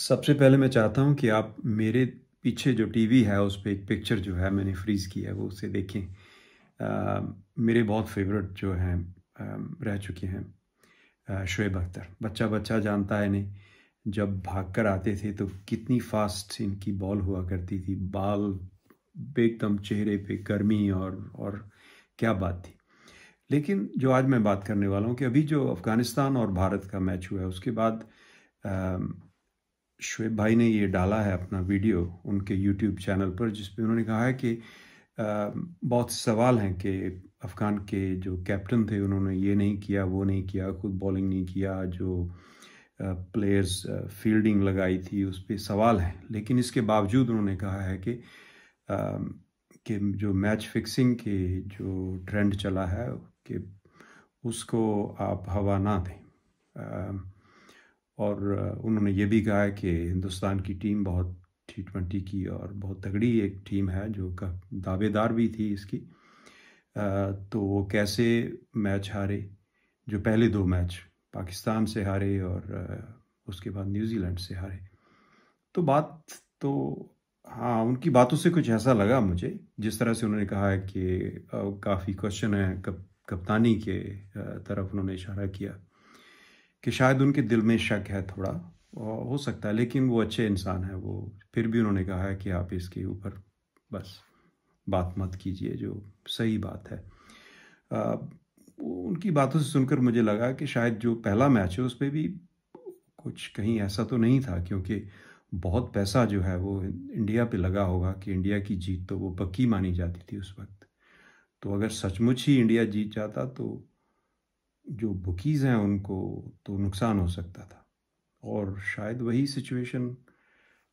सबसे पहले मैं चाहता हूँ कि आप मेरे पीछे जो टीवी है उस पर एक पिक्चर जो है मैंने फ्रीज़ की है वो उसे देखें आ, मेरे बहुत फेवरेट जो हैं रह चुके हैं शुएब अख्तर बच्चा बच्चा जानता है इन्हें जब भाग कर आते थे तो कितनी फास्ट इनकी बॉल हुआ करती थी बाल एकदम चेहरे पे गर्मी और और क्या बात थी लेकिन जो आज मैं बात करने वाला हूँ कि अभी जो अफ़गानिस्तान और भारत का मैच हुआ है उसके बाद आ, शुएब भाई ने ये डाला है अपना वीडियो उनके यूट्यूब चैनल पर जिसपे उन्होंने कहा है कि बहुत सवाल हैं कि अफ़गान के जो कैप्टन थे उन्होंने ये नहीं किया वो नहीं किया खुद बॉलिंग नहीं किया जो प्लेयर्स फील्डिंग लगाई थी उस पर सवाल हैं लेकिन इसके बावजूद उन्होंने कहा है कि कि जो मैच फिक्सिंग के जो ट्रेंड चला है कि उसको आप हवा ना दें और उन्होंने ये भी कहा कि हिंदुस्तान की टीम बहुत टी ट्वेंटी की और बहुत तगड़ी एक टीम है जो का दावेदार भी थी इसकी तो वो कैसे मैच हारे जो पहले दो मैच पाकिस्तान से हारे और उसके बाद न्यूजीलैंड से हारे तो बात तो हाँ उनकी बातों से कुछ ऐसा लगा मुझे जिस तरह से उन्होंने कहा कि काफ़ी क्वेश्चन है कप कप्तानी के तरफ उन्होंने इशारा किया कि शायद उनके दिल में शक है थोड़ा हो सकता है लेकिन वो अच्छे इंसान हैं वो फिर भी उन्होंने कहा है कि आप इसके ऊपर बस बात मत कीजिए जो सही बात है आ, उनकी बातों से सुनकर मुझे लगा कि शायद जो पहला मैच है उस पर भी कुछ कहीं ऐसा तो नहीं था क्योंकि बहुत पैसा जो है वो इंडिया पे लगा होगा कि इंडिया की जीत तो वो पक्की मानी जाती थी उस वक्त तो अगर सचमुच ही इंडिया जीत जाता तो जो बुकीज़ हैं उनको तो नुकसान हो सकता था और शायद वही सिचुएशन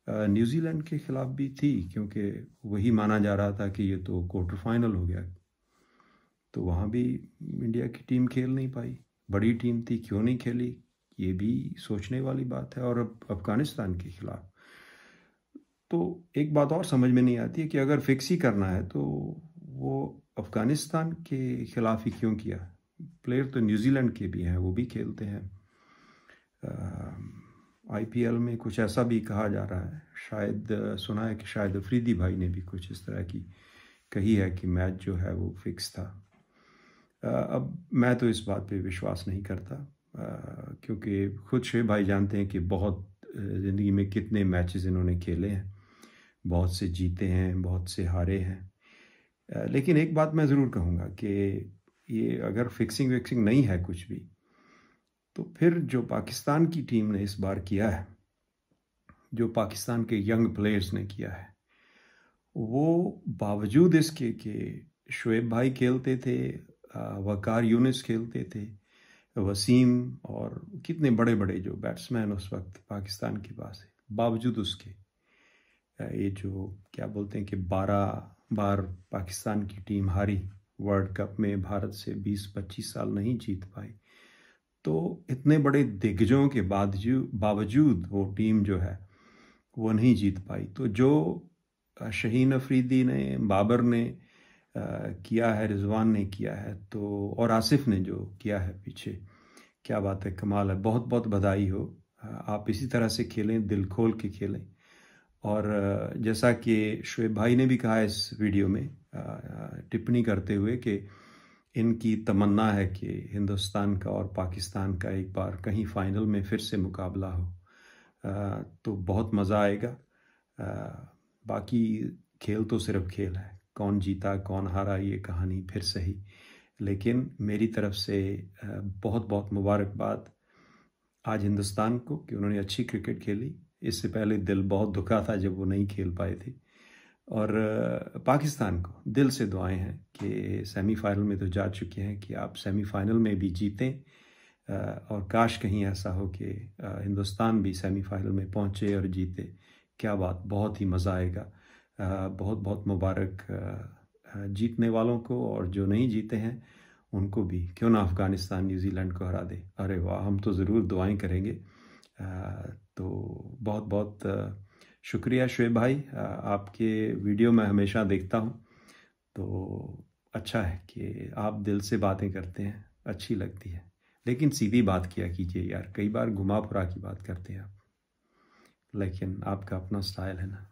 न्यूजीलैंड के ख़िलाफ़ भी थी क्योंकि वही माना जा रहा था कि ये तो क्वार्टर फाइनल हो गया तो वहाँ भी इंडिया की टीम खेल नहीं पाई बड़ी टीम थी क्यों नहीं खेली ये भी सोचने वाली बात है और अब अफ़गानिस्तान के ख़िलाफ़ तो एक बात और समझ में नहीं आती है कि अगर फिक्स ही करना है तो वो अफ़गानिस्तान के ख़िलाफ़ ही क्यों किया प्लेयर तो न्यूजीलैंड के भी हैं वो भी खेलते हैं आईपीएल में कुछ ऐसा भी कहा जा रहा है शायद सुना है कि शायद अफरीदी भाई ने भी कुछ इस तरह की कही है कि मैच जो है वो फिक्स था अब मैं तो इस बात पे विश्वास नहीं करता क्योंकि खुद शेब भाई जानते हैं कि बहुत ज़िंदगी में कितने मैचेस इन्होंने खेले हैं बहुत से जीते हैं बहुत से हारे हैं लेकिन एक बात मैं ज़रूर कहूँगा कि ये अगर फिक्सिंग विक्सिंग नहीं है कुछ भी तो फिर जो पाकिस्तान की टीम ने इस बार किया है जो पाकिस्तान के यंग प्लेयर्स ने किया है वो बावजूद इसके कि शुएब भाई खेलते थे वकार यूनिस खेलते थे वसीम और कितने बड़े बड़े जो बैट्समैन उस वक्त पाकिस्तान के पास है बावजूद उसके ये जो क्या बोलते हैं कि बारह बार पाकिस्तान की टीम हारी वर्ल्ड कप में भारत से 20-25 साल नहीं जीत पाई तो इतने बड़े दिग्गजों के बावजूद बावजूद वो टीम जो है वो नहीं जीत पाई तो जो शहीन अफरीदी ने बाबर ने आ, किया है रिजवान ने किया है तो और आसिफ ने जो किया है पीछे क्या बात है कमाल है बहुत बहुत बधाई हो आप इसी तरह से खेलें दिल खोल के खेलें और जैसा कि शुएब भाई ने भी कहा इस वीडियो में टिप्पणी करते हुए कि इनकी तमन्ना है कि हिंदुस्तान का और पाकिस्तान का एक बार कहीं फाइनल में फिर से मुकाबला हो तो बहुत मज़ा आएगा बाकी खेल तो सिर्फ खेल है कौन जीता कौन हारा ये कहानी फिर सही लेकिन मेरी तरफ से बहुत बहुत मुबारकबाद आज हिंदुस्तान को कि उन्होंने अच्छी क्रिकेट खेली इससे पहले दिल बहुत दुखा था जब वो नहीं खेल पाए थे और पाकिस्तान को दिल से दुआएं हैं कि सेमीफाइनल में तो जा चुके हैं कि आप सेमीफाइनल में भी जीतें और काश कहीं ऐसा हो कि हिंदुस्तान भी सेमीफाइनल में पहुंचे और जीते क्या बात बहुत ही मज़ा आएगा बहुत बहुत मुबारक जीतने वालों को और जो नहीं जीते हैं उनको भी क्यों ना अफ़गानिस्तान न्यूजीलैंड को हरा दे अरे वाह हम तो ज़रूर दुआएं करेंगे तो बहुत बहुत शुक्रिया शुएब भाई आपके वीडियो मैं हमेशा देखता हूँ तो अच्छा है कि आप दिल से बातें करते हैं अच्छी लगती है लेकिन सीधी बात किया कीजिए यार कई बार घुमा फुरा की बात करते हैं आप लेकिन आपका अपना स्टाइल है ना